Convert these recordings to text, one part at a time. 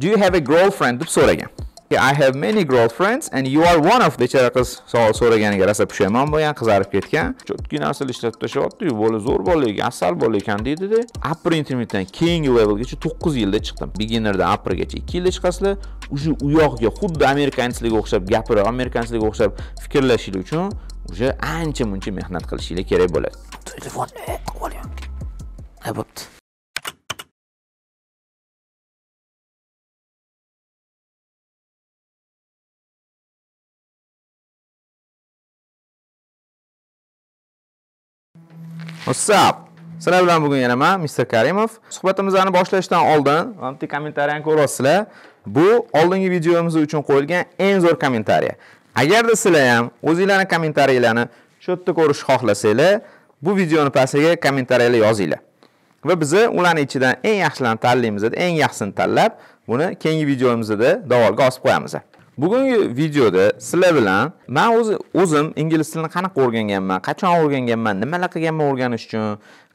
do you have a girlfriend deb so'ragan i have many girlfriends and you are one of bechara qiz savol so'raganiga rosa pushaymon bo'lgan qizarib ketgan chotki narsani ishlatib tashlayaptiyu bola zo'r bola ekan asal bola ekan deydida upper intermitdan keyingi levelgacha to'qqiz yilda chiqdim beginnerdan uppergacha ikki yilda chiqasizlar уже u yoqga xuddi amerikanslarga o'xshab gapirib amerikanslarga o'xshab fikrlashinglar uchun уже ancha muncha mehnat qilishinglar kerak bo'ladi telefon eh, bo'lyapti Assalom. Sizlar bilan bugun yana men Mr. Karimov. Suhbatimizni boshlashdan oldin mana bu kommentariyani ko'ryapsizlar. Bu oldingi videomiz uchun qo'yilgan eng zo'r kommentariya. Agarda sizlar ham o'zingizlarning kommentariylarni shu yerda ko'rish xohlasangiz, bu videoni pastiga kommentariyalar yozinglar. Va biz ularning ichidan eng yaxshilarini tanlaymiz, eng yaxshisini tanlab, buni keyingi videomizda davolga osib qo'yamiz. bugungi videoda sizlar bilan man o'zi o'zim ingliz tilini qanaqa o'rganganman qachon o'rganganman nimalar qilganman o'rganish uchun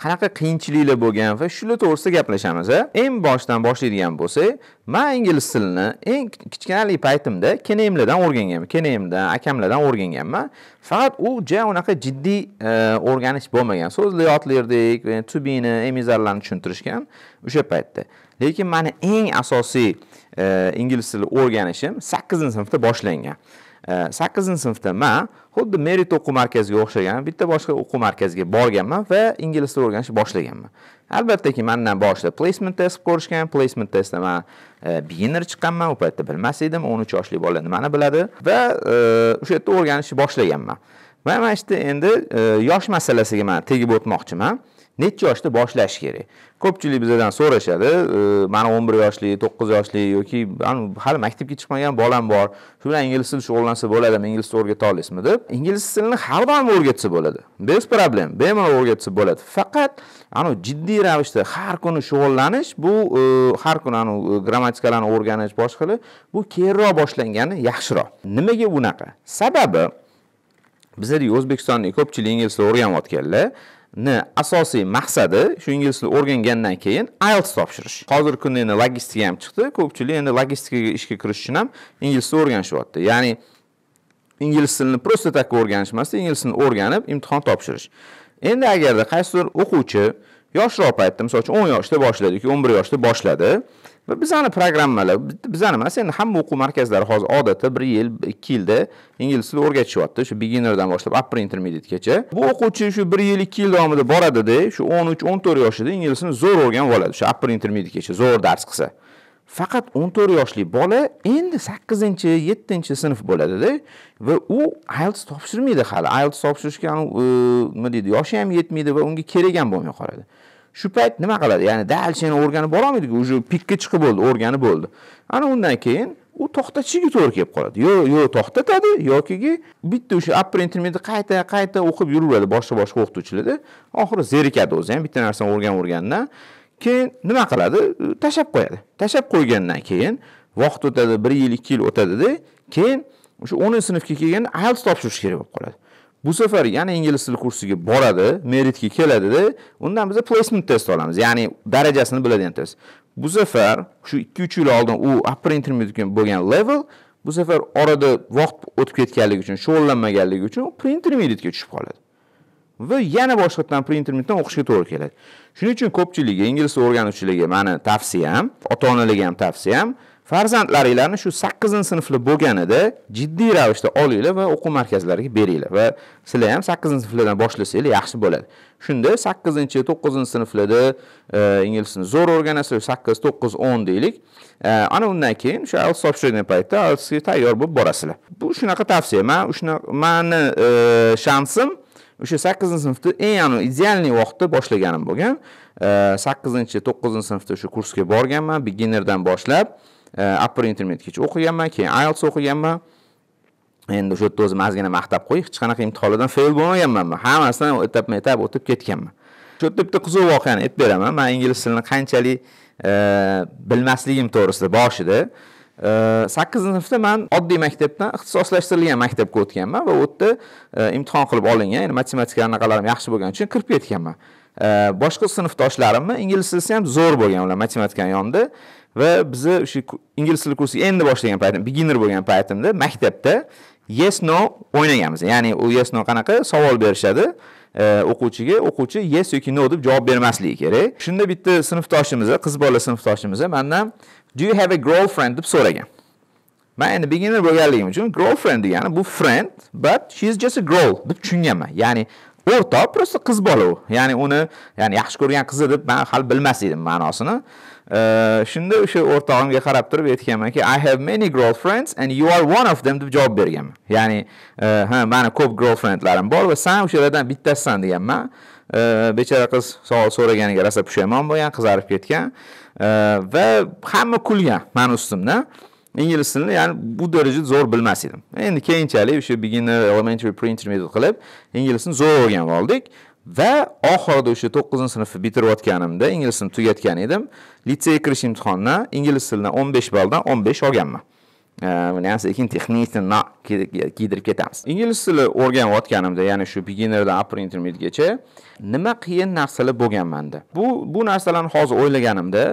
qanaqa qiyinchiliklar bo'lgan va shular to'g'risida gaplashamiz eng boshidan boshlaydigan bo'lsak man ingliz tilini eng kichkinalik paytimda kenayimlardan o'rganganman kenayimdan akamlardan o'rganganman faqat u ja unaqa jiddiy e, o'rganish bo'lmagan so'zlar yodlardik e, tubini emizarlarni tushuntirishgan o'sha paytda lekin mani eng asosiy e, ingliz tili o'rganishim sakkizinchi sinfda boshlangan e, sakkizinchi sinfda man xuddi merit o'quv markaziga o'xshagan bitta boshqa o'quv markaziga borganman va ingliz tili o'rganishni boshlaganman albattaki mandan boshida placement test ko'rishgan placement testda man e, beginner chiqqanman u paytda bilmas edim o'n uch yoshli bola nimani biladi va o'sha yerda o'rganishni boshlaganman va mana shu endi yosh masalasiga man tegib o'tmoqchiman necha yoshda boshlash kerak ko'pchilik bizadan so'rashadi mani o'n bir yoshli to'qqiz yoshli yoki hali maktabga chiqmagan bolam bor shu bilan ingliz tili shug'ullansa bo'ladimi ingliz tili o'rgata olasizmi deb ingliz tilini har doim o'rgatsa bo'ladi без problem bemalol o'rgatsa bo'ladi faqat anavi jiddiy ravishda har kuni shug'ullanish bu har kuni an grammatikalarni o'rganish boshqalar bu keyinroq boshlangani yaxshiroq nimaga bunaqa sababi bizada o'zbekistonning ko'pchilik ingliz tilini o'rganayotganlar ni asosiy maqsadi shu ingliz tilini o'rgangandan keyin IELTS topshirish hozirgi kunda endi logistika ham chiqdi ko'pchilik endi logistikaga ishga kirish uchun ham ingliz tilini o'rganishyapti ya'ni ingliz tilini просто так o'rganish emas ingliz tilini o'rganib imtihon topshirish endi agarda qaysidir o'quvchi yoshroq paytda misol uchun o'n yoshda boshladi yoki o'n bir yoshda boshladi bizani programmalar bizani emas endi hamma o'quv markazlari hozir odatda bir yil ikki yilda ingliz tilini o'rgatishyapti shu beginnerdan boshlab upper intermediategacha bu o'quvchi shu bir yil ikki yil davomida boradida shu o'n uch o'n to'rt yoshida ingliz tilini zo'r o'rganib oladi shu upper intermediategacha zo'r dars qilsa faqat o'n to'rt yoshli bola endi sakkizinchi yettinchi sinf bo'ladida va u ielts topshirmaydi hali ielts topshirishga nima deydi yoshi ham yetmaydi va unga kerak ham bo'lmay qoladi shu payt nima qiladi ya'ni dal seni o'rganib borolmaydiku уже pikka chiqib bo'ldi o'rganib bo'ldi ana undan keyin u to'xtatishiga to'g'ri kelib qoladi yo yo to'xtatadi yokigi bitta o'sha upper qayta qayta o'qib yuraveradi boshqa boshqa o'qituvchilarda oxiri zerikadi o'zi ham bitta narsani o'rganib o'rganidan keyin nima qiladi tashlab qo'yadi tashlab qo'ygandan keyin vaqt o'tadi bir yil ikki yil o'tadida keyin o'sha o'ninchi sinfga kelganda ielts topshirish kerak bo'lib qoladi Bu safar yana ingliz tili kursiga boradi, meritga keladida, undan biz placement test olamiz, ya'ni darajasini biladigan test. Bu safar shu 2-3 yil oldin u upper intermediate bo'lgan level bu safar orada vaqt o'tib ketganligi uchun, shug'ullanmaganligi uchun pre-intermediate ga tushib qoladi. va yana boshqatdan printermitdan o'qishga to'g'ri keladi shuning uchun ko'pchilik ingliz o'rganuvchilarga mani tavsiyam ota onalarga ham tavsiyam farzandlaringlarni shu sakkizinchi sinfli bo'lganida jiddiy ravishda olinglar va o'quv markazlariga beringlar va sizlar ham sakkizinchi sinflardan boshlasanglar yaxshi bo'ladi shunda sakkizinchi to'qqizinchi sinflarda e, ingliz tilini zo'r o'rganasiz sakkiz to'qqiz o'n deylik e, ana undan keyin o'sha ielts topshirgan paytda ielsga tayyor bo'lib borasizlar bu shunaqa tavsiya man shunaqa mani e, shansim o'sha sakkizinchi sinfda eng anavi idealniy vaqtda boshlaganim bo'lgan sakkizinchi to'qqizinchi sinfda o'sha kursga borganman beginnerdan boshlab upper intermediatgacha o'qiganman keyin ielts o'qiganman endi o'sha yerda o'zim ozgina maqtab qo'y hech qanaqa imtihonlardan fail bo'lmaganman man hammasidan etapma etap o'tib ketganman shu yerda bitta qiziq voqeani aytib beraman man ingliz tilini qanchalik bilmasligim to'g'risida boshida э, sakkizinchi sinfda man oddiy maktabdan ixtisoslashtirilgan maktabga o'tganman va u yerda э, imtihon qilib olingan ya'ni matematika anaqalarim yaxshi bo'lgani uchun kirib ketganman э, boshqa sinfdoshlarimni ingliz tilisi ham zo'r bo'lgan ular matematikani yonida va bizni o'sha ingliz tili kursiga endi boshlagan paytim beginner bo'lgan paytimda maktabda yes no o'ynaganmiz ya'ni u yes no qanaqa savol berishadi e, o'quvchiga o'quvchi yes yoki no deb javob bermasligi kerak shunda bitta sinfdoshimiz qiz bola sinfdoshimiz mandan do you have a girlfriend deb so'ragan man endi beginner bo'lganligim uchun girlfriend degani bu friend but she is just a girl deb tushunganman ya'ni o'rtoq просто qiz bola u ya'ni uni ya'ni yaxshi ko'rgan qizi deb man hali bilmas edim ma'nosini shunda o'sha o'rtog'imga qarab turib aytganmanki i have many girlfriends and you are one of them deb javob berganman ya'ni e, ha mani ko'p girlfriendlarim bor va san o'shalardan bittasisan deganman bechora qiz savol so'raganiga rosa pushaymon bo'lgan qizarib ketgan va hamma kulgan mani ustimdan ingliz tilini ya'ni bu darajada zo'r bilmas edim endi keyinchalik o'sha beginner elementary pre intermediate qilib ingliz tilini zo'r o'rganib oldik va oxirida o'sha 9 sinfni bitirayotganimda ingliz tilini tugatgan edim litseyga kirish imtihonidan ingliz tilidan 15 balldan 15 olganman buni ham sekin texnikni kiydirib ketamiz ingliz tili o'rganayotganimda ya'ni shu beginnerdan upper intermediatgacha nima qiyin narsalar manda bu bu narsalarni hozir o'ylaganimda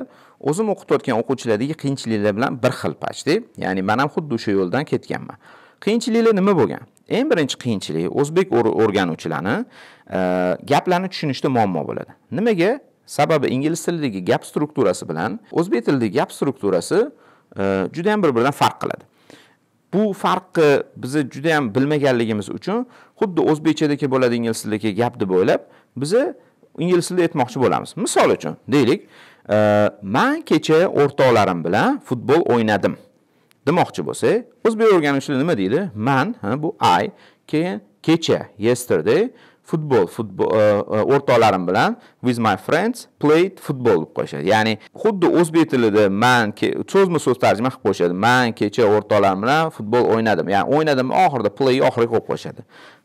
o'zim o'qitayotgan o'quvchilardagi qiyinchiliklar bilan bir xil почти ya'ni man ham xuddi o'sha yo'ldan ketganman qiyinchiliklar nima bo'lgan eng birinchi qiyinchilik o'zbek o'rganuvchilarni e, gaplarni tushunishda muammo bo'ladi nimaga sababi ingliz tilidagi gap strukturasi bilan o'zbek tilidagi gap strukturasi e, juda ham bir biridan farq qiladi bu farqni biza juda ham bilmaganligimiz uchun xuddi o'zbekchadagi bo'ladi ingliz tilidagi gap deb o'ylab biza ingliz tilida aytmoqchi bo'lamiz misol uchun deylik e, man kecha o'rtoqlarim bilan futbol o'ynadim demoqchi bo'lsak o'zbek o'rganishida nima deydi man ha, bu i keyin kecha yesterday futbol futbol e, e, o'rtoqlarim bilan with my friends played futbol deb qo'yishadi ya'ni xuddi o'zbek tilida man so'zma so'z tarjima qilib qo'yishadi man kecha o'rtoqlarim bilan futbol o'ynadim ya'ni o'ynadim oxirida play oxiriga qo'yib qo'yishadi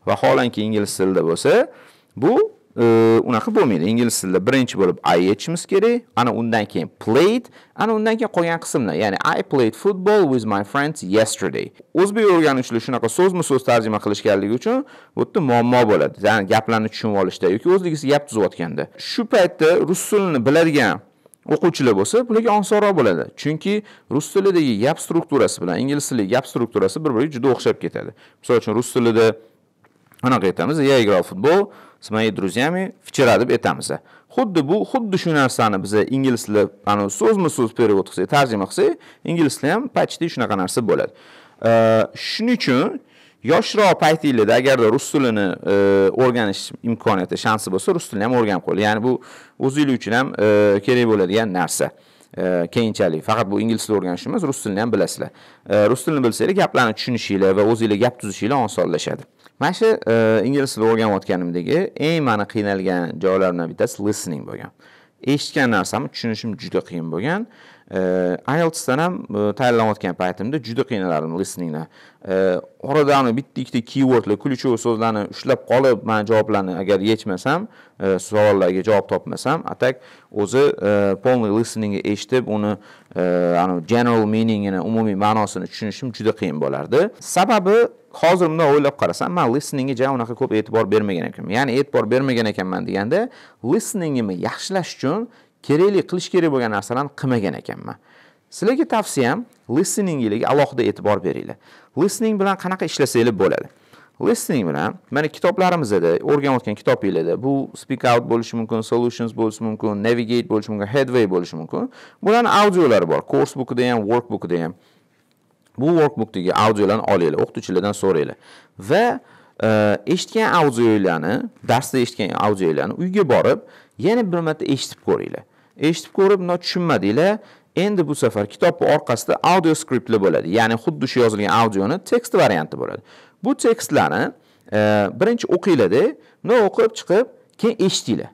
vaholanki ingliz tilida bo'lsa bu unaqa bo'lmaydi ingliz tilida birinchi bo'lib i aytishimiz kerak ana undan keyin played ana undan keyin qolgan qismlar ya'ni i played football with my friends yesterday o'zbek o'rganuvchilar shunaqa so'zma so'z tarjima qilishganligi uchun bu yerda muammo bo'ladi ya'ni gaplarni tushunib olishda yoki o'zligisi gap tuzayotganda shu paytda rus tilini biladigan o'quvchilar bo'lsa bularga osonroq bo'ladi chunki rus tilidagi gap strukturasi bilan ingliz tilidagi gap strukturasi bir biriga juda o'xshab ketadi misol uchun rus tilida anaqa aytamiz я играл футбол с моими друзьями вчера deb aytamiz. Xuddi bu xuddi shu narsani biz ingliz tili ana so'zma-so'z перевод qilsak, tarjima qilsak, ingliz tili ham почти shunaqa narsa bo'ladi. Shuning uchun yoshroq paytinglarda agarda rus tilini o'rganish imkoniyati, shansi bo'lsa, rus tilini ham o'rganib qo'ying. Ya'ni bu o'zingiz uchun ham kerak bo'ladigan narsa. keyinchalik faqat bu ingliz tilini o'rganish emas rus tilini ham bilasizlar rus tilini bilsangiz gaplarni tushunishinglar va o'zinglar gap tuzishinglar osonlashadi mana shu e, ingliz tilini o'rganayotganimdagi eng mani qiynalgan joylarimdan bittasi listening bo'lgan eshitgan narsamni tushunishim juda qiyin bo'lgan ieltsdan ham e, tayyorlanayotgan paytimda juda qiynaladim listeningni oradan bitta ikkita keywordlar ключевой so'zlarni ushlab qolib man javoblarni agar yechmasam e, savollarga javob topmasam atak o'zi полный e, listeningni eshitib uni general meaningini umumiy ma'nosini tushunishim juda qiyin bo'lardi sababi hozir bundoq o'ylab qarasam man listeningga ja unaqa ko'p e'tibor bermagan ekanman ya'ni e'tibor bermagan ekanman deganda listeningimni yaxshilash uchun kerakli qilish kerak bo'lgan narsalarni qilmagan ekanman sizlarga tavsiyam listeningilarga alohida e'tibor beringlar listening bilan qanaqa ishlasanglar bo'ladi listening bilan mana kitoblarimizda o'rganayotgan kitobinglarda bu speak out bo'lishi mumkin solutions bo'lishi mumkin navigate bo'lishi mumkin headway bo'lishi mumkin bularni audiolari bor course bookida ham workbookida ham bu workbookdagi audiolarni olinglar o'qituvchilardan so'ranglar va e, eshitgan audiolarni darsda eshitgan audiolarni uyga borib yana bir marta eshitib ko'ringlar eshitib ko'rib tushunmadinglar endi bu safar kitobni orqasida audio skriptlar bo'ladi ya'ni xuddi shu yozilgan audioni tekst varianti bo'ladi bu tekstlarni e, birinchi o'qinglarda bundan o'qib chiqib keyin eshitinglar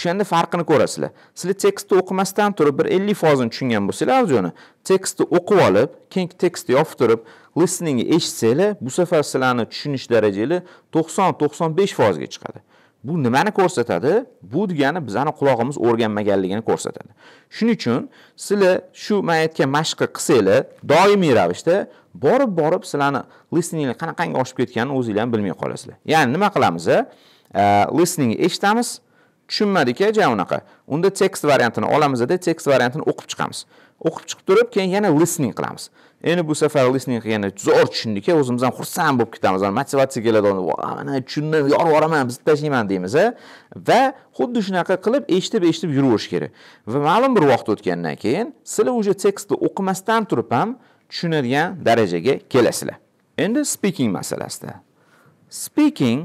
o'shanda farqini ko'rasizlar sizlar tekstni o'qimasdan turib bir ellik foizini tushungan bo'lsanglar audioni tekstni o'qib olib keyin tekstni yopib turib listeningni eshitsanglar bu safar sizlarni tushunish darajanglar to'qson to'qson besh foizga chiqadi bu nimani ko'rsatadi bu degani bizani qulog'imiz o'rganmaganligini ko'rsatadi shuning uchun sizlar shu man aytgan mashqni qilsanglar doimiy ravishda borib borib sizlarni listeninglar qanaqangi oshib ketganini o'zinglar ham bilmay qolasizlar ya'ni nima qilamiz listeningni eshitamiz tushunmadika ja unaqa unda tekst variantini olamizda tekst variantini o'qib chiqamiz o'qib chiqib turib keyin yana listening qilamiz endi bu safar listening qilganda zo'r tushundik o'zimiz ham xursand bo'lib ketamiz motivatsiya keladi mana tushundim yorib yuboraman bitib tashlayman deymiz va xuddi shunaqa qilib eshitib eshitib yuraverish kerak va ma'lum bir vaqt o'tgandan keyin sizlar уже tekstni o'qimasdan turib ham tushunadigan darajaga kelasizlar endi speaking masalasida speaking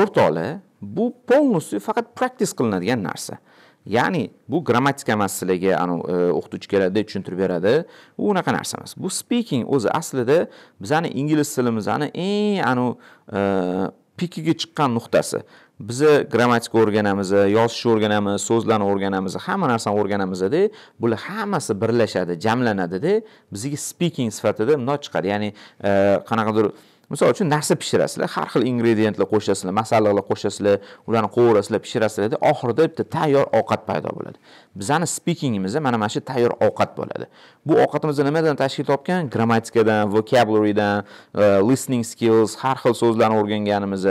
o'rtoqlar bu полностью faqat praktis qilinadigan narsa ya'ni bu grammatika emas sizlarga e, o'qituvchi keladi tushuntirib beradi u unaqa narsa emas bu speaking o'zi aslida bizani ingliz tilimizni eng anu e, pikiga chiqqan nuqtasi biza grammatika o'rganamiz yozishni o'rganamiz so'zlarni o'rganamiz hamma narsani o'rganamizda bular hammasi birlashadi jamlanadida bizga speaking sifatida bundoq chiqadi ya'ni e, qanaqadir uh, misol uchun narsa pishirasizlar har xil ingredientlar qo'shasizlar masalliqlar qo'shasizlar ularni qovurasizlar pishirasizlarda oxirida bitta tayyor ovqat paydo bo'ladi bizani spikingimizda mana mana shu tayyor ovqat bo'ladi bu ovqatimizni nimadan tashkil topgan grammatikadan vocabularydan uh, listening skills har xil so'zlarni o'rganganimiz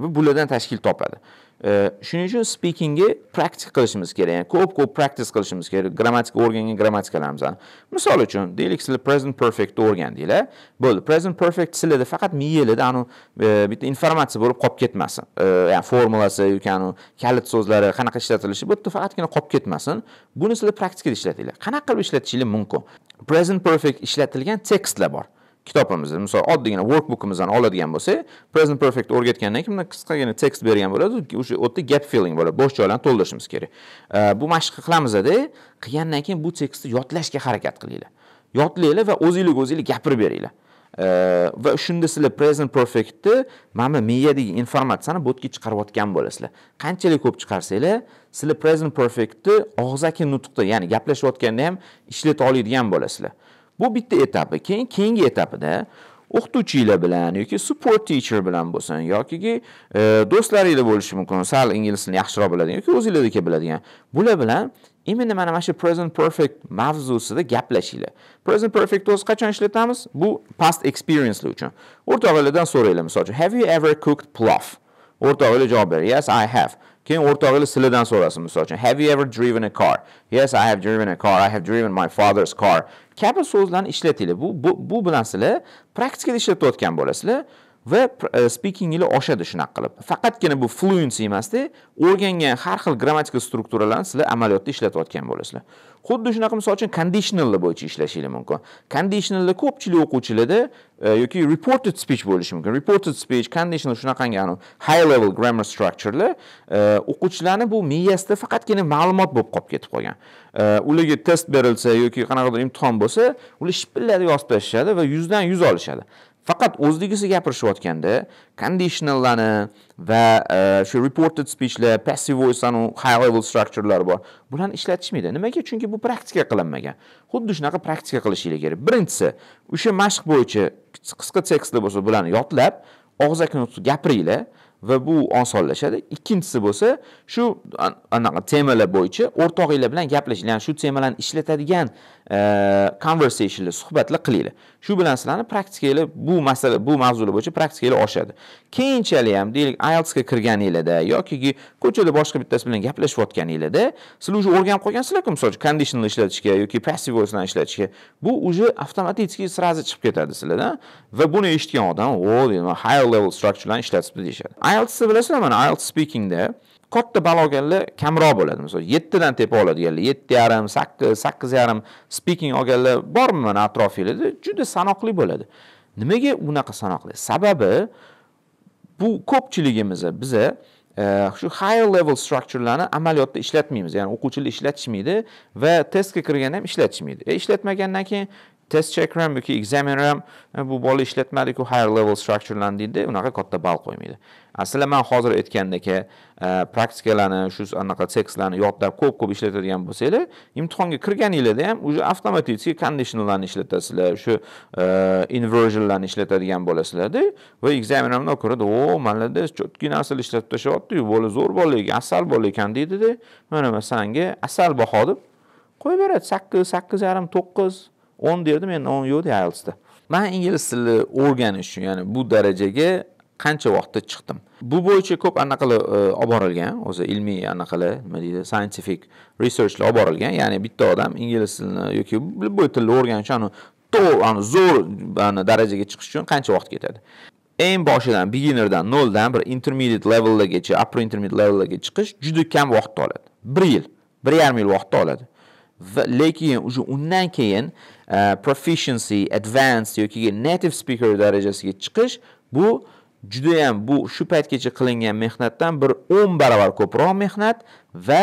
va bulardan tashkil topadi shuning uchun speakingni praktik qilishimiz kerak ya'ni ko'p ko'p praktis qilishimiz kerak grammatika o'rgangan grammatikalarimizni misol uchun deylik sizlar present perfectni o'rgandinglar bo'ldi present perfect sizlarda faqat miyanglarda anu e, bitta informatsiya bo'lib qolib ketmasin e, ya'ni formulasi yoki anu kalit so'zlari qanaqa ishlatilishi bu yerda faqatgina qolib ketmasin buni sizlar praktikada ishlatinglar qanaqa qilib ishlatishingiz mumkin present perfect ishlatilgan tekstlar bor kitobimizni, misol oddiygina workbookimizdan oladigan bo'lsak, present perfect o'rgatgandan keyin qisqagina tekst bergan bo'ladi, o'sha yerda gap filling bo'ladi, bo'sh joylarni to'ldirishimiz kerak. Bu mashqni qilamiz-da, qilgandan keyin bu tekstni yodlashga harakat qilinglar. Yodlanglar va o'zingizlik o'zinglar gapirib beringlar. va shunda sizlar present perfectni mana bu miyadagi informatsiyani botga chiqarayotgan bo'lasizlar qanchalik ko'p chiqarsanglar sizlar present perfectni og'zaki nutqda ya'ni gaplashayotganda ham ishlata oladigan bo'lasizlar bu bitta etapi keyin keyingi etapida o'qituvchilar bilan yoki support teacher bilan bo'lsin yoki e, do'stlaringlar bo'lishi mumkin sal ingliz tilini yaxshiroq biladigan yoki o'zinglardaki biladigan bular bilan именно mana mana shu present perfect mavzusida gaplashinglar present perfect o'zi qachon ishlatamiz bu past experience uchun o'rtoqlardan so'ranglar misol uchun have you ever cooked plov o'rtoqlar javob beradi yes i have keyin o'rtog'ingiz sizlardan so'rasin misol uchun have you ever driven a car yes i have driven a car i have driven my father's car kabi so'zlarni ishlatinglar bu bu, bu bilan sizlar praktikada ishlatayotgan bo'lasizlar va e, ila oshadi shunaqa qilib faqatgina bu fluency emasda o'rgangan har xil grammatika strukturalarni sizlar amaliyotda ishlatayotgan bo'lasizlar xuddi shunaqa misol uchun conditionallar bo'yicha ishlashinglar mumkin conditionallar ko'pchilik o'quvchilarda e, yoki reported speech bo'lishi mumkin reported speech conditional shunaqangi high level grammar structurelar e, o'quvchilarni bu miyasida faqatgina ma'lumot bo'lib qolib ketib qolgan ularga test berilsa yoki qanaqadir imtihon bo'lsa ular shipillatib yozib tashlashadi va yuzdan yuz olishadi faqat o'zligisi gapirishayotganda conditionallarni va e, shu reported speechlar passive voice anu high level structurelar bor bularni ishlatishmaydi nimaga chunki bu praktika qilinmagan xuddi shunaqa praktika qilishinglar kerak birinchisi o'sha mashq bo'yicha qisqa tekstlar bo'lsa bularni yodlab og'zaki nutq gapiringlar va bu osonlashadi ikkinchisi bo'lsa shu anaqa temalar bo'yicha o'rtog'inglar bilan gaplashinglar ya'ni shu temalarni ishlatadigan e, conversationlar suhbatlar qilinglar shu bilan sizlarni praktikanglar bu masala bu mavzular bo'yicha praktikanglar oshadi keyinchalik ham deylik ieltsga kirganinglarda yoki ko'chada boshqa bittasi bilan gaplashayotganinglarda sizlar уже o'rganib qolgansizlarku misol uchun conditional ishlatishga yoki passive bilan ishlatishga bu уже avtomaticky сразу chiqib ketadi sizlarda va buni eshitgan odam o high level structurelarni ishlatibdi deyishadi ieltsni bilasizlar mana ielts speakingda katta olganlar kamroq bo'ladi misol 7 dan tepa oladiganlar yetti yarim 8 sakkiz yarim speaking olganlar bormi mana atrofinglarda juda sanoqli bo'ladi nimaga unaqa sanoqli sababi bu ko'pchiligimiz biza e, shu uh, high level structurelarni amaliyotda ishlatmaymiz ya'ni o'quvchilar ishlatishmaydi va testga kirganda ham ishlatishmaydi e, ishlatmagandan keyin test checker yoki examiner ham e, bu bola ishlatmadiku higher level structurelarni deydi unaqa katta ball qo'ymaydi aslida man hozir aytgandek praktikalarni shu anaqa tekstlarni yodlab ko'p ko'p ishlatadigan bo'lsanglar imtihonga kirganinglarda ham уже avtomatik conditionallarni ishlatasizlar shu e, inversionlarni ishlatadigan bo'lasizlarda va examiner ham ko'radi o manlarda четкий narsalar ishlatib yu bola zo'r bola ekan asal bola ekan deydida mana sanga asal baho deb qo'yib beradi sakkiz sakkiz yarim to'qqiz o'n derdim endi o'n yo'q ielsda man ingliz tilini o'rganish uchun ya'ni bu darajaga qancha vaqtda chiqdim bu bo'yicha ko'p anaqalar e, olib borilgan o'zi ilmiy anaqalar nima deydi scientific researchlar olib borilgan ya'ni bitta odam ingliz tilini yoki любой tilni o'rganish uchun to'g'ri zo'r darajaga chiqish uchun qancha vaqt ketadi eng boshidan beginnerdan noldan bir intermediate levellargacha upper intermediate levellarga chiqish juda kam vaqtni oladi bir yil bir yarim yil vaqtni oladi va lekin уже undan keyin Uh, proficiency advanced yoki native speaker darajasiga chiqish bu juda ham bu shu paytgacha qilingan mehnatdan bir 10 barobar ko'proq mehnat va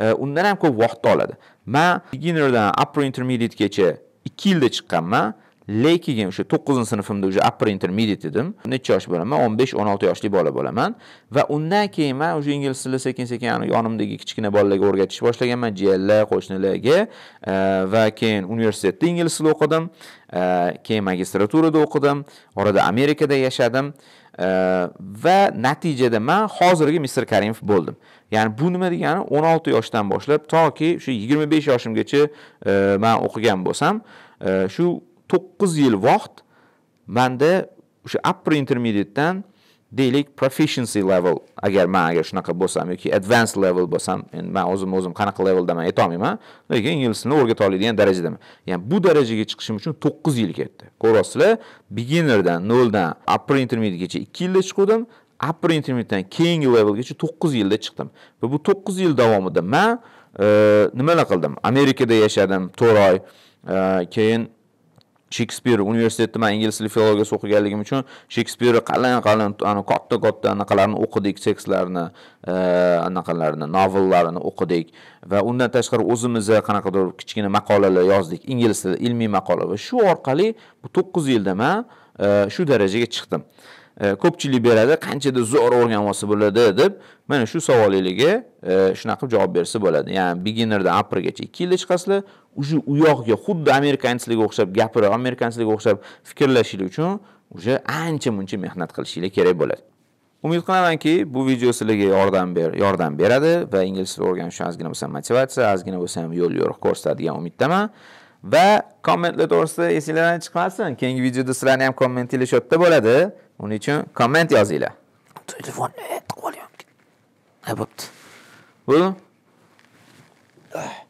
uh, undan ham ko'p vaqt oladi man beginnerdan upper intermediategacha 2 yilda chiqqanman lekin o'sha 9-sinfimda уже upper intermediate edim. Necha yosh bo'laman? 15-16 yoshli bola bo'laman va undan keyin men o'sha ingliz tilini sekin-sekin yonimdagi kichkina bolalarga o'rgatishni boshlaganman, jiyanlar, qo'shnilarga va keyin universitetda ingliz tilini o'qidim, keyin magistraturada o'qidim, orada Amerikada yashadim. va natijada men hozirgi Mr. Karimov bo'ldim. Ya'ni bu nima degani 16 yoshdan boshlab toki shu 25 yoshimgacha men o'qigan bo'lsam, shu to'qqiz yil vaqt manda o'sha upper intermediatedan deylik proficiency level agar man agar shunaqa bo'lsam yoki advanced level bo'lsam endi man o'zimni o'zim qanaqa leveldaman aytolmayman lekin ingliz tilini o'rgata oladigan darajadaman ya'ni bu darajaga chiqishim uchun to'qqiz yil ketdi ko'ryapsizlar beginnerdan noldan upper intermediategacha ikki yilda chiquvdim upper intermediatdan keyingi levelgacha to'qqiz yilda chiqdim va bu to'qqiz yil davomida man nimalar qildim amerikada yashadim to'rt oy keyin shekspir universitetda man ingliz tili filologiyasi o'qiganligim uchun shekspirni qalin qalin katta katta anaqalarni o'qidik tekstlarni e, anaqalarini novellarini o'qidik va undan tashqari o'zimizni qanaqadir kichkina maqolalar yozdik ingliz tilida ilmiy maqola va shu orqali bu to'qqiz yilda man e, shu darajaga chiqdim E, ko'pchilik beradi qanchada zo'r o'rganib olsa bo'ladi deb mana shu savolinglarga e, shunaqa qilib javob bersa bo'ladi ya'ni beginnerdan uppergacha ikki yilda chiqasizlar уже u yoqga xuddi amerikanslarga o'xshab gapirib amerikanslarga o'xshab fikrlashingiz uchun уже ancha muncha mehnat qilishinglar kerak bo'ladi umid qilamanki bu video sizlarga yordam ber yordam beradi va ingliz tilini o'rganish uchun ozgina bo'lsa motivatsiya ozgina bo'lsa ham yo'l yo'riq ko'rsatadigan umiddaman va kommentlar to'g'risida esinglardan chiqmasin keyingi videoda sizlarni ham kommentinglar shu yerda bo'ladi Onun için comment yazıyla. Telefon et ki? Yapıptı. Bu. Ah.